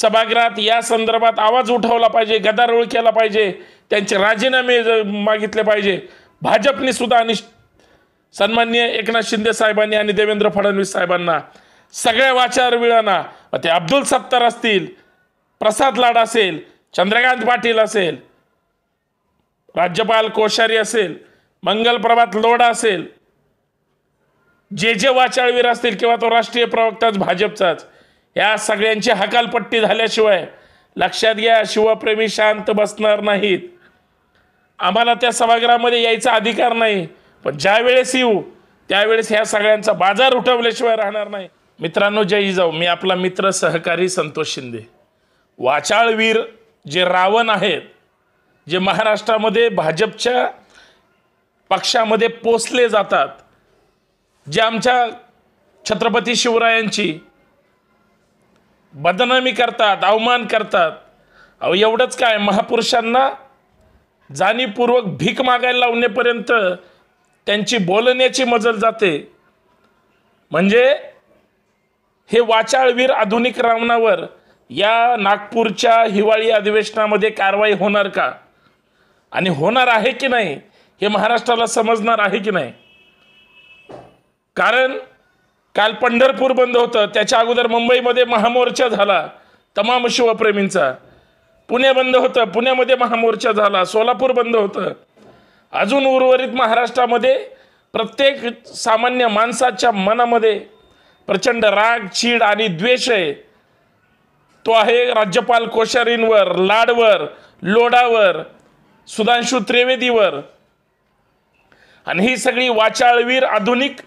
सभागृहात या संदर्भात आवाज उठवला पाहिजे गदारोळ केला पाहिजे त्यांचे राजीनामे मागितले पाहिजे भाजपने सुद्धा आणि सन्मान्य एकनाथ शिंदे साहेबांनी आणि देवेंद्र फडणवीस साहेबांना सगळ्या वाचार विळांना ते अब्दुल सत्तार असतील प्रसाद लाड असेल चंद्रकांत पाटील असेल राज्यपाल कोश्यारी असेल मंगलप्रभात लोडा असेल जे जे वाचाळवीर असतील किंवा तो राष्ट्रीय प्रवक्ताच भाजपचाच या सगळ्यांची हकालपट्टी झाल्याशिवाय लक्षात घ्या शिवप्रेमी शांत बसणार नाहीत आम्हाला त्या सभागृहामध्ये यायचा अधिकार नाही पण ज्या वेळेस येऊ त्यावेळेस ह्या सगळ्यांचा बाजार उठवल्याशिवाय राहणार नाही मित्रांनो जय जाऊ मी आपला मित्र सहकारी संतोष शिंदे वाचाळवीर जे रावण आहेत जे महाराष्ट्रामध्ये भाजपच्या पक्षामध्ये पोचले जातात जे आमच्या छत्रपती शिवरायांची बदनामी करतात अवमान करतात अहो एवढंच काय महापुरुषांना जाणीवपूर्वक भीक मागायला लावणेपर्यंत त्यांची बोलण्याची मजल जाते म्हणजे हे वाचाळवीर आधुनिक रावणावर या नागपूरच्या हिवाळी अधिवेशनामध्ये कारवाई होणार का आणि होणार आहे की नाही हे महाराष्ट्राला समजणार आहे की नाही कारण काल पंढरपूर बंद होतं त्याच्या अगोदर मुंबईमध्ये महामोर्चा झाला तमाम शिवप्रेमींचा पुणे बंद होतं पुण्यामध्ये महामोर्चा झाला सोलापूर बंद होतं अजून उर्वरित महाराष्ट्रामध्ये प्रत्येक सामान्य माणसाच्या मनामध्ये प्रचंड राग चीड आणि द्वेष आहे तो आहे राज्यपाल कोश्यारींवर लाडवर लोडावर सुधांशू त्रिवेदीवर आणि ही सगळी वाचाळवीर आधुनिक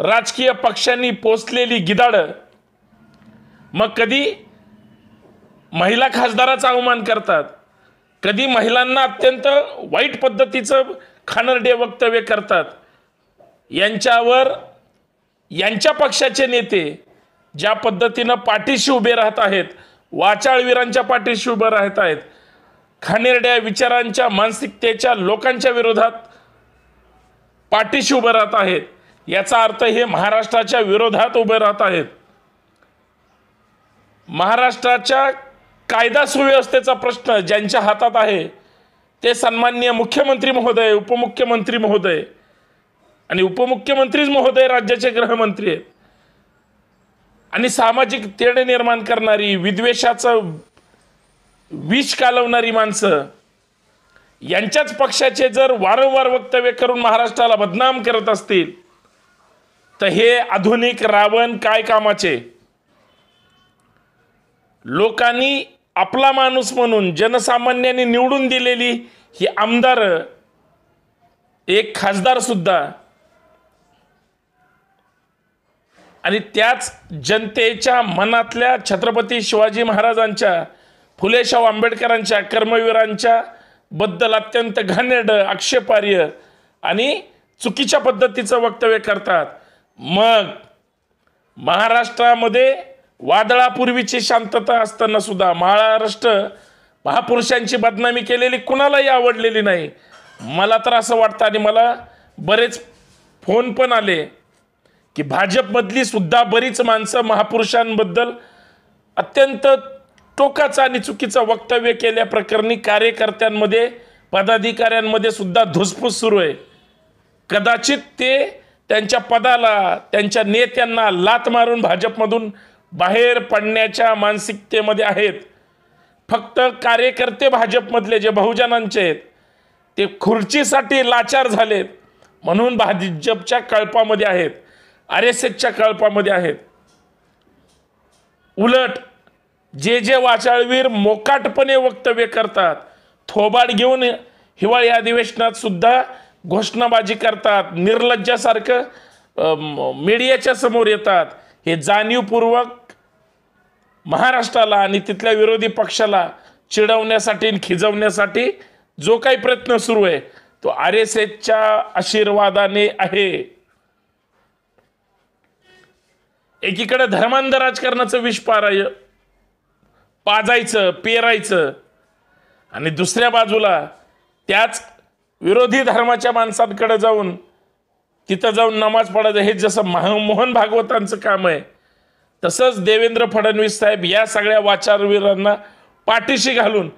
राजकीय पक्षांनी पोचलेली गिदाडं मग कधी महिला खासदाराचा अवमान करतात कधी महिलांना अत्यंत वाईट पद्धतीचं खानरडे वक्तव्य करतात यांच्यावर यांच्या पक्षाचे नेते ज्या पद्धतीनं पाठीशी उभे राहत आहेत वाचाळवीरांच्या पाठीशी उभे राहत आहेत खानेरड्या विचारांच्या मानसिकतेच्या लोकांच्या विरोधात पाठीशी उभं राहत आहेत याचा अर्थ हे महाराष्ट्राच्या विरोधात उभे राहत आहेत महाराष्ट्राच्या कायदा सुव्यवस्थेचा प्रश्न ज्यांच्या हातात आहे ते सन्माननीय मुख्यमंत्री महोदय उपमुख्यमंत्री महोदय आणि उपमुख्यमंत्रीच महोदय राज्याचे गृहमंत्री आहेत आणि सामाजिक तेढ निर्माण करणारी विद्वेषाचं विष कालवणारी माणसं यांच्याच पक्षाचे जर वारंवार वक्तव्य करून महाराष्ट्राला बदनाम करत असतील तर हे आधुनिक रावण काय कामाचे लोकांनी आपला माणूस म्हणून जनसामान्यांनी निवडून दिलेली ही आमदार एक खासदार सुद्धा आणि त्याच जनतेच्या मनातल्या छत्रपती शिवाजी महाराजांच्या फुलेशाह आंबेडकरांच्या कर्मवीरांच्या बद्दल अत्यंत घाणेरडं आक्षेपार्य आणि चुकीच्या पद्धतीचं वक्तव्य करतात मग महाराष्ट्रामध्ये वादळापूर्वीची शांतता असताना सुद्धा महाराष्ट्र महापुरुषांची बदनामी केलेली कुणालाही आवडलेली नाही मला तर असं वाटतं आणि मला बरेच फोन पण आले की भाजपमधली सुद्धा बरीच माणसं महापुरुषांबद्दल अत्यंत टोकाचा आणि चुकीचं वक्तव्य केल्याप्रकरणी कार्यकर्त्यांमध्ये पदाधिकाऱ्यांमध्ये सुद्धा धुसफूस सुरू आहे कदाचित ते त्यांच्या पदाला त्यांच्या नेत्यांना लात मारून भाजपमधून बाहेर पडण्याच्या मानसिकतेमध्ये आहेत फक्त कार्यकर्ते भाजपमधले जे बहुजनांचे आहेत ते खुर्चीसाठी लाचार झालेत म्हणून भाजपच्या कळपामध्ये आहेत आर एस एसच्या कळपामध्ये आहेत उलट जे जे वाचाळवीर मोकाटपणे वक्तव्य करतात थोबाड घेऊन हिवाळी अधिवेशनात सुद्धा घोषणाबाजी करतात निर्लज्जासारखं मीडियाच्या समोर येतात हे जाणीवपूर्वक महाराष्ट्राला आणि तिथल्या विरोधी पक्षाला चिडवण्यासाठी आणि खिजवण्यासाठी जो काही प्रयत्न सुरू आहे तो आर एस एसच्या आशीर्वादाने आहे एकीकडे धर्मांध राजकारणाचं विष पाराय पाजायचं पेरायचं आणि दुसऱ्या बाजूला त्याच विरोधी धर्माच्या माणसांकडे जाऊन तिथं जाऊन नमाज पडायचं हे जसं मोहन भागवतांचं काम आहे तसंच देवेंद्र फडणवीस साहेब या सगळ्या वाचारवीरांना पाठीशी घालून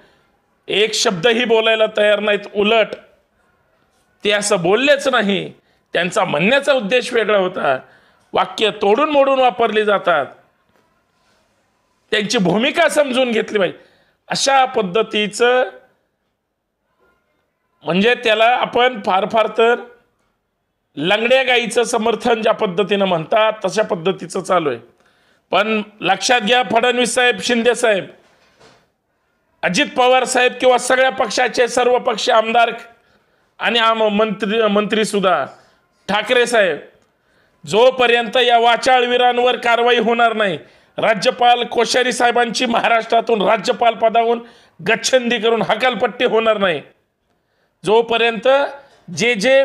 एक शब्दही बोलायला तयार नाहीत उलट ते असं बोललेच नाही त्यांचा म्हणण्याचा उद्देश वेगळा होता वाक्य तोडून मोडून वापरली जातात त्यांची भूमिका समजून घेतली पाहिजे अशा पद्धतीचं म्हणजे त्याला आपण फार फार तर लंगड्या गाईचं समर्थन ज्या पद्धतीनं म्हणतात तशा पद्धतीचं चालू आहे पण लक्षात घ्या फडणवीस साहेब शिंदे साहेब अजित पवार साहेब किंवा सगळ्या पक्षाचे सर्व पक्ष आमदार आणि आम मंत्री मंत्री सुद्धा ठाकरे साहेब जोपर्यंत या वाचाळवीरांवर कारवाई होणार नाही राज्यपाल कोश्यारी साहेबांची महाराष्ट्रातून राज्यपाल पदावरून गच्छंदी करून हकालपट्टी होणार नाही जोपर्यंत जे जे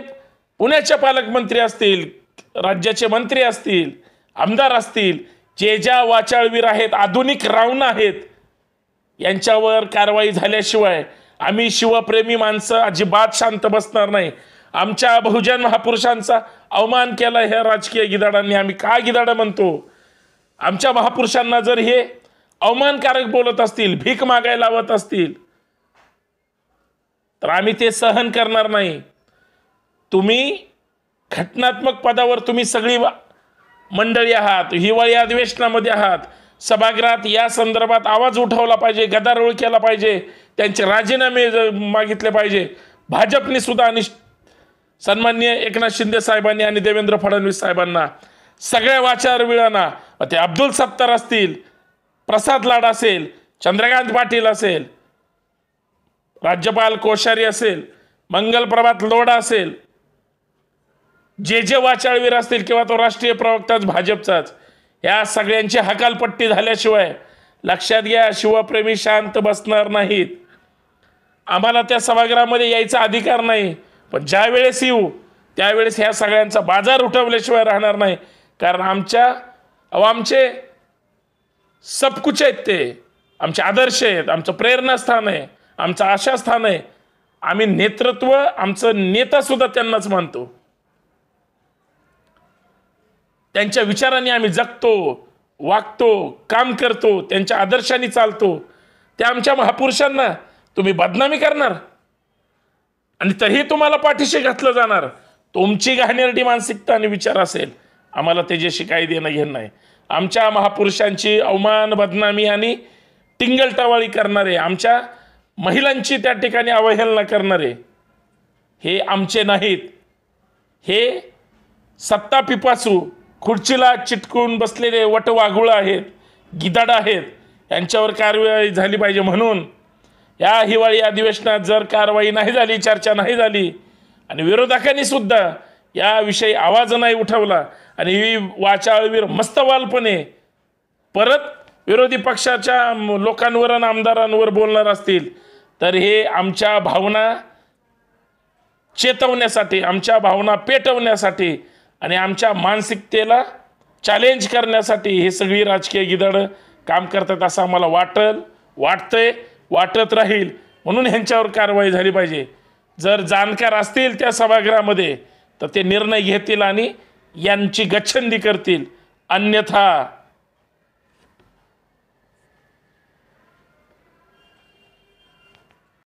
पुण्याचे पालकमंत्री असतील राज्याचे मंत्री असतील आमदार असतील जे ज्या वाचाळवीर आहेत आधुनिक राऊन आहेत यांच्यावर कारवाई झाल्याशिवाय आम्ही शिवप्रेमी माणसं अजिबात शांत बसणार नाही आमच्या बहुजन महापुरुषांचा अवमान केला ह्या राजकीय गिदाडांनी आम्ही का गिदाडं म्हणतो आमच्या महापुरुषांना जर हे अवमानकारक बोलत असतील भीक मागायला लावत असतील तर आम्ही ते सहन करणार नाही तुम्ही घटनात्मक पदावर तुम्ही सगळी मंडळी आहात हिवाळी अधिवेशनामध्ये आहात सभागृहात या संदर्भात आवाज उठवला पाहिजे गदारोळ केला पाहिजे त्यांचे राजीनामे मागितले पाहिजे भाजपने सुद्धा आणि सन्मान्य एकनाथ शिंदे साहेबांनी आणि देवेंद्र फडणवीस साहेबांना सगळ्या वाचार विळांना ते अब्दुल सत्तार असतील प्रसाद लाड असेल चंद्रकांत पाटील असेल राज्यपाल कोश्यारी असेल मंगलप्रभात लोडा असेल जे जे वाचाळवीर असतील किंवा तो राष्ट्रीय प्रवक्ताच भाजपचाच या सगळ्यांची हकालपट्टी झाल्याशिवाय लक्षात घ्या शिवप्रेमी शांत बसणार नाहीत आम्हाला त्या सभागृहामध्ये यायचा अधिकार नाही पण ज्या वेळेस येऊ त्यावेळेस ह्या सगळ्यांचा बाजार उठवल्याशिवाय राहणार नाही कारण आमच्या आमचे सबकुच आहेत ते आमचे आदर्श आहेत आमचं प्रेरणास्थान आहे आमचं आशा स्थान आहे आम्ही नेतृत्व आमचं नेता सुद्धा त्यांनाच मानतो त्यांच्या विचाराने आम्ही जगतो वागतो काम करतो त्यांच्या आदर्शाने चालतो त्या आमच्या महापुरुषांना तुम्ही बदनामी करणार आणि तरी तुम्हाला पाठीशी घातलं जाणार तुमची घाणेरडी मानसिकता आणि विचार असेल आम्हाला त्याच्याशी काही देणं घेणं नाही आमच्या महापुरुषांची अवमान बदनामी आणि टिंगलटावाळी करणारे आमच्या महिलांची त्या ठिकाणी अवहेलना करणारे हे आमचे नाहीत हे सत्ता पिपासू खुर्चीला चिटकून बसलेले वटवाघुळं आहेत गिदाड आहेत यांच्यावर कारवाई झाली पाहिजे म्हणून या हिवाळी अधिवेशनात जर कारवाई नाही झाली चर्चा नाही झाली आणि विरोधकांनी सुद्धा याविषयी आवाज नाही उठवला आणि ही वाचाळवीर मस्तवालपणे परत विरोधी पक्षाच्या लोकांवर आणि आमदारांवर बोलणार असतील तर हे आमच्या भावना चेतवण्यासाठी आमच्या भावना पेटवण्यासाठी आणि आमच्या मानसिकतेला चॅलेंज करण्यासाठी हे सगळी राजकीय गिदडं काम करतात असं आम्हाला वाटल वाटतंय वाटत राहील म्हणून ह्यांच्यावर कारवाई झाली पाहिजे जर जाणकार असतील त्या सभागृहामध्ये तर ते निर्णय घेतील आणि यांची गच्छंदी करतील अन्यथा